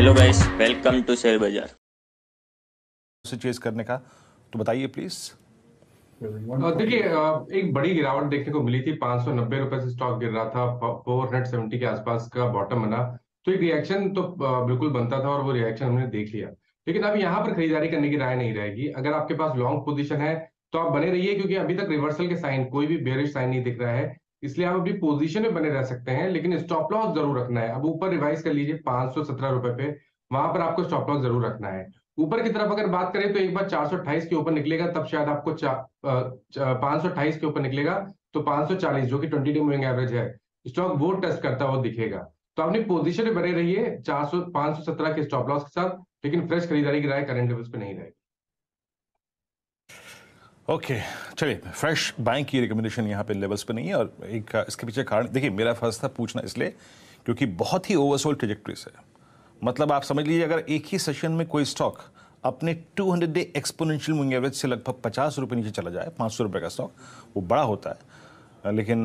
Hello guys welcome to share बाजार से chase करने का तो बताइए प्लीज uh, देखिए uh, एक बड़ी गिरावट देखने को मिली थी पांच सौ नब्बे रुपए से स्टॉक गिर रहा था फोर हंड्रेड सेवेंटी के आसपास का बॉटम बना तो एक रिएक्शन तो uh, बिल्कुल बनता था और वो रिएक्शन हमने देख लिया लेकिन अब यहाँ पर खरीदारी करने की राय नहीं रहेगी अगर आपके पास लॉन्ग पोजिशन है तो आप बने रहिए क्योंकि अभी तक रिवर्सल के साइन कोई भी बेरिश साइन नहीं दिख रहा है इसलिए आप अपनी पोजीशन में बने रह सकते हैं लेकिन स्टॉप लॉस जरूर रखना है अब ऊपर रिवाइज कर लीजिए पांच सौ सत्रह रुपए पे वहां पर आपको स्टॉप लॉस जरूर रखना है ऊपर की तरफ अगर बात करें तो एक बार चार सौ अट्ठाईस के ऊपर निकलेगा तब शायद आपको पांच सौ अट्ठाईस के ऊपर निकलेगा तो पांच सौ चालीस जो कि ट्वेंटी डे मूविंग एवरेज है स्टॉक वो टेस्ट करता हुआ दिखेगा तो अपनी पोजिशन में बने रहिए चार सौ पांच सौ सत्रह के स्टॉप लॉस के साथ लेकिन फ्रेश खरीदारी की राय करेंट लेवल्स पे नहीं रहेगी ओके okay, चलिए फ्रेश बैंक की रिकमेंडेशन यहाँ पे लेवल्स पे नहीं है और एक इसके पीछे कारण देखिए मेरा फर्ज था पूछना इसलिए क्योंकि बहुत ही ओवरसोल्ड ट्रेजेक्ट्रीज है मतलब आप समझ लीजिए अगर एक ही सेशन में कोई स्टॉक अपने 200 डे एक्सपोनेंशियल मूविंग एवरेज से लगभग पचास रुपये नीचे चला जाए पाँच सौ रुपये का स्टॉक वो बड़ा होता है लेकिन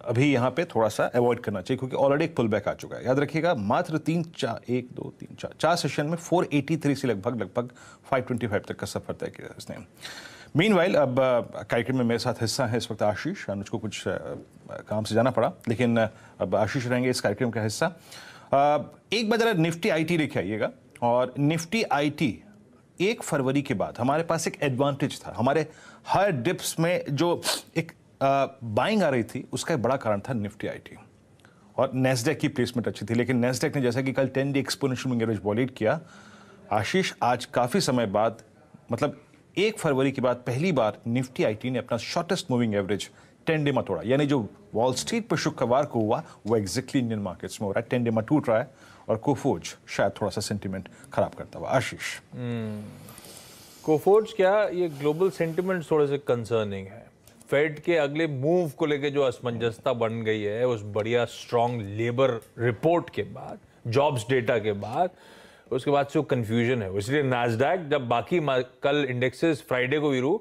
अभी यहाँ पे थोड़ा सा अवॉइड करना चाहिए क्योंकि ऑलरेडी एक पुल बैक आ चुका है याद रखिएगा मात्र तीन चार एक दो तीन चार चार सेशन में 483 से लगभग लगभग 525 तक का सफर तय किया इसने मीन वाइल अब कार्यक्रम में मेरे साथ हिस्सा है इस वक्त आशीष मुझको को कुछ काम से जाना पड़ा लेकिन अब आशीष रहेंगे इस कार्यक्रम का हिस्सा एक बार जरा निफ्टी आईटी लेके आइएगा और निफ्टी आईटी एक फरवरी के बाद हमारे पास एक एडवांटेज था हमारे हर डिप्स में जो एक बाइंग आ रही थी उसका एक बड़ा कारण था निफ्टी आईटी और नेस्डेक की प्लेसमेंट अच्छी थी लेकिन नेस्डेक ने जैसा कि कल टेन डे एक्सपोनेंशियल में एवरेज बॉलीट किया आशीष आज काफ़ी समय बाद मतलब एक फरवरी के बाद पहली बार निफ्टी आईटी ने अपना शॉर्टेस्ट मूविंग एवरेज टेन टेंडेमा तोड़ा यानी जो वॉल स्ट्रीट पर शुक्रवार को हुआ वो एग्जैक्टली इंडियन मार्केट्स में हो रहा है टेन टेंडेमा टूट रहा है और कोफोज शायद थोड़ा सा सेंटिमेंट खराब करता हुआ आशीष कोफोज हम्म। क्या ये ग्लोबल सेंटिमेंट थोड़े से कंसर्निंग है फेड के अगले मूव को लेकर जो असमंजसता बन गई है उस बढ़िया स्ट्रांग लेबर रिपोर्ट के बाद जॉब्स डेटा के बाद उसके बाद से कंफ्यूजन है इसलिए नाजडैक जब बाकी कल इंडेक्सेस फ्राइडे को वीरू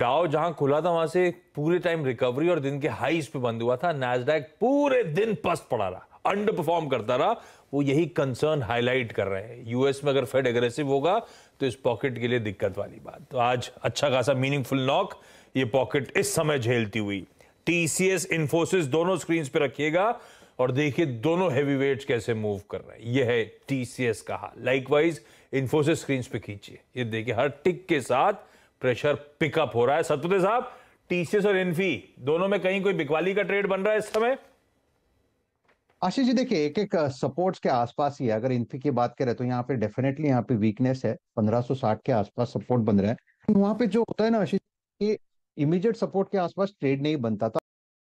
डाओ जहां खुला था वहां से पूरे टाइम रिकवरी और दिन के हाईज पे बंद हुआ था नाजडैक पूरे दिन पस्त पड़ा रहा अंडर परफॉर्म करता रहा वो यही कंसर्न हाईलाइट कर रहे हैं यूएस में अगर फेड एग्रेसिव होगा तो इस पॉकेट के लिए दिक्कत वाली बात तो आज अच्छा खासा मीनिंगफुल नॉक ये पॉकेट इस समय झेलती हुई टीसीएस इन्फोसिस दोनों स्क्रीन पे रखिएगा और देखिए दोनों हैवी वेट्स कैसे मूव कर रहे हैं यह है टीसीएस का हाल लाइकवाइज इन्फोसिस स्क्रीन पे खींचिए ये देखिए हर टिक के साथ प्रेशर पिकअप हो रहा है सतपुते साहब टीसीएस और इन्फी दोनों में कहीं कोई बिकवाली का ट्रेड बन रहा है इस समय आशीष जी देखिए एक एक सपोर्ट्स के आसपास ही है अगर इन्फी की बात करें तो यहाँ पे डेफिनेटली यहाँ पे वीकनेस है 1560 के आसपास सपोर्ट बन रहा है वहां पे जो होता है ना आशीष इमीडिएट सपोर्ट के आसपास ट्रेड नहीं बनता था